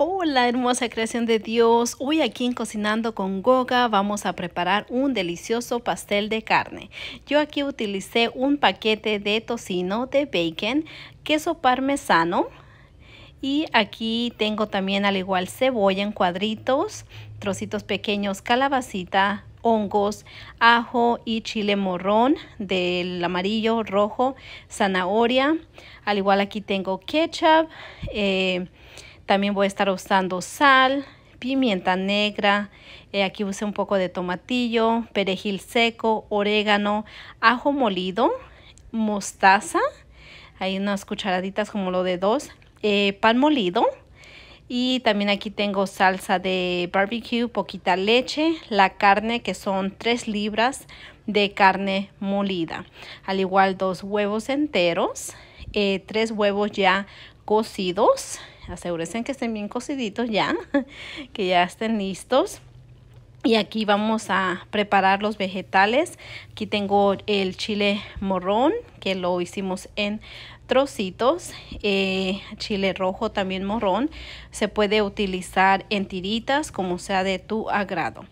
Hola hermosa creación de Dios, hoy aquí en Cocinando con Goga vamos a preparar un delicioso pastel de carne. Yo aquí utilicé un paquete de tocino, de bacon, queso parmesano y aquí tengo también al igual cebolla en cuadritos, trocitos pequeños, calabacita, hongos, ajo y chile morrón del amarillo, rojo, zanahoria. Al igual aquí tengo ketchup, eh, también voy a estar usando sal, pimienta negra, eh, aquí usé un poco de tomatillo, perejil seco, orégano, ajo molido, mostaza, hay unas cucharaditas como lo de dos, eh, pan molido y también aquí tengo salsa de barbecue, poquita leche, la carne que son 3 libras de carne molida, al igual dos huevos enteros, eh, tres huevos ya cocidos, asegúrense que estén bien cociditos ya, que ya estén listos. Y aquí vamos a preparar los vegetales. Aquí tengo el chile morrón, que lo hicimos en trocitos. Eh, chile rojo también morrón. Se puede utilizar en tiritas, como sea de tu agrado.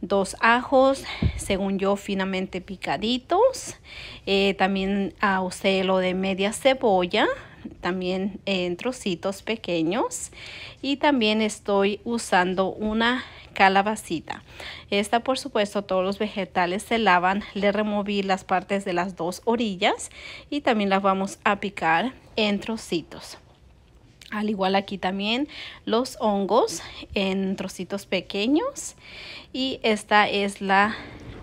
Dos ajos, según yo, finamente picaditos. Eh, también a usé lo de media cebolla también eh, en trocitos pequeños y también estoy usando una calabacita. Esta por supuesto todos los vegetales se lavan, le removí las partes de las dos orillas y también las vamos a picar en trocitos. Al igual aquí también los hongos en trocitos pequeños y esta es la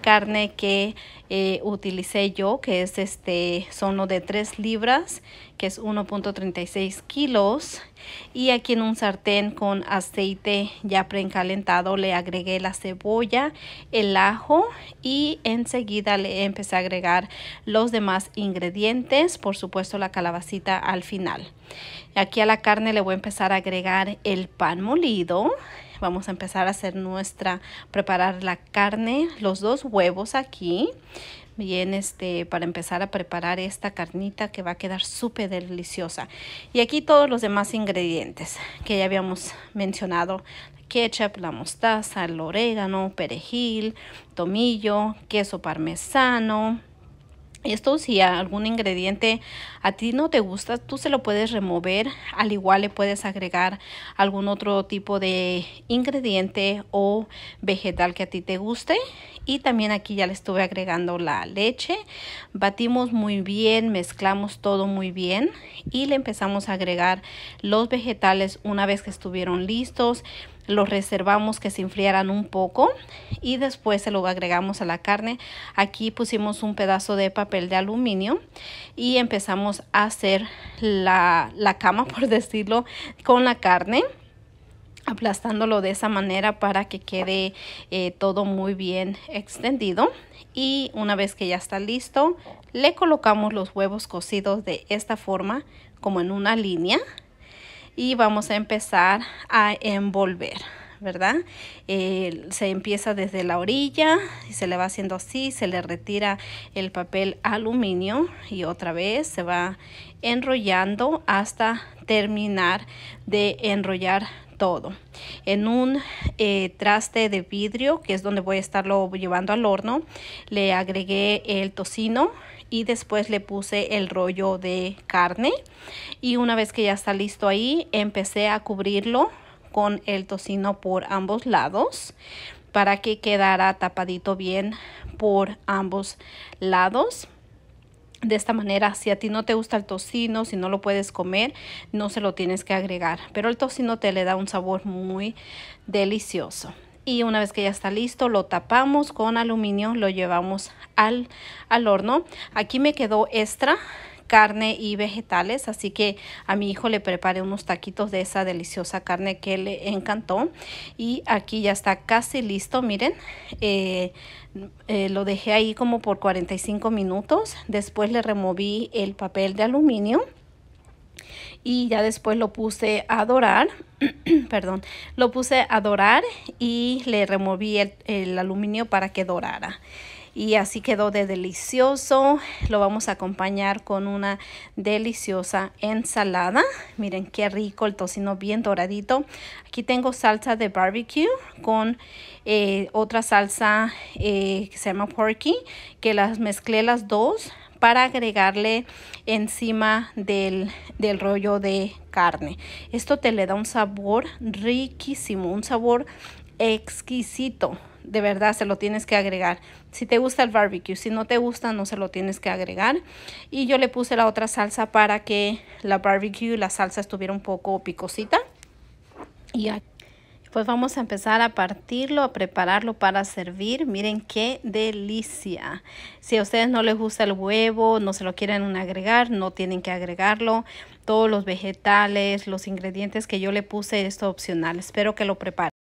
carne que eh, utilicé yo, que es este, son de 3 libras, que es 1.36 kilos. Y aquí en un sartén con aceite ya precalentado le agregué la cebolla, el ajo y enseguida le empecé a agregar los demás ingredientes, por supuesto la calabacita al final. Aquí a la carne le voy a empezar a agregar el pan molido Vamos a empezar a hacer nuestra, preparar la carne, los dos huevos aquí. Bien, este, para empezar a preparar esta carnita que va a quedar súper deliciosa. Y aquí todos los demás ingredientes que ya habíamos mencionado. Ketchup, la mostaza, el orégano, perejil, tomillo, queso parmesano, esto si algún ingrediente a ti no te gusta, tú se lo puedes remover, al igual le puedes agregar algún otro tipo de ingrediente o vegetal que a ti te guste. Y también aquí ya le estuve agregando la leche, batimos muy bien, mezclamos todo muy bien y le empezamos a agregar los vegetales una vez que estuvieron listos lo reservamos que se enfriaran un poco y después se lo agregamos a la carne. Aquí pusimos un pedazo de papel de aluminio y empezamos a hacer la, la cama, por decirlo, con la carne aplastándolo de esa manera para que quede eh, todo muy bien extendido y una vez que ya está listo le colocamos los huevos cocidos de esta forma como en una línea y vamos a empezar a envolver. ¿verdad? se empieza desde la orilla y se le va haciendo así, se le retira el papel aluminio y otra vez se va enrollando hasta terminar de enrollar todo en un eh, traste de vidrio que es donde voy a estarlo llevando al horno le agregué el tocino y después le puse el rollo de carne y una vez que ya está listo ahí empecé a cubrirlo con el tocino por ambos lados para que quedara tapadito bien por ambos lados de esta manera, si a ti no te gusta el tocino, si no lo puedes comer, no se lo tienes que agregar. Pero el tocino te le da un sabor muy delicioso. Y una vez que ya está listo, lo tapamos con aluminio, lo llevamos al, al horno. Aquí me quedó extra carne y vegetales, así que a mi hijo le preparé unos taquitos de esa deliciosa carne que le encantó. Y aquí ya está casi listo, miren. Eh, eh, lo dejé ahí como por 45 minutos. Después le removí el papel de aluminio y ya después lo puse a dorar, perdón, lo puse a dorar y le removí el aluminio para que dorara y así quedó de delicioso. Lo vamos a acompañar con una deliciosa ensalada. Miren qué rico el tocino bien doradito. Aquí tengo salsa de barbecue con eh, otra salsa eh, que se llama porky que las mezclé las dos para agregarle encima del, del, rollo de carne. Esto te le da un sabor riquísimo, un sabor exquisito de verdad se lo tienes que agregar. Si te gusta el barbecue, si no te gusta, no se lo tienes que agregar. Y yo le puse la otra salsa para que la barbecue, la salsa estuviera un poco picosita. Y pues vamos a empezar a partirlo, a prepararlo para servir. Miren qué delicia. Si a ustedes no les gusta el huevo, no se lo quieren agregar, no tienen que agregarlo. Todos los vegetales, los ingredientes que yo le puse, esto opcional. Espero que lo preparen.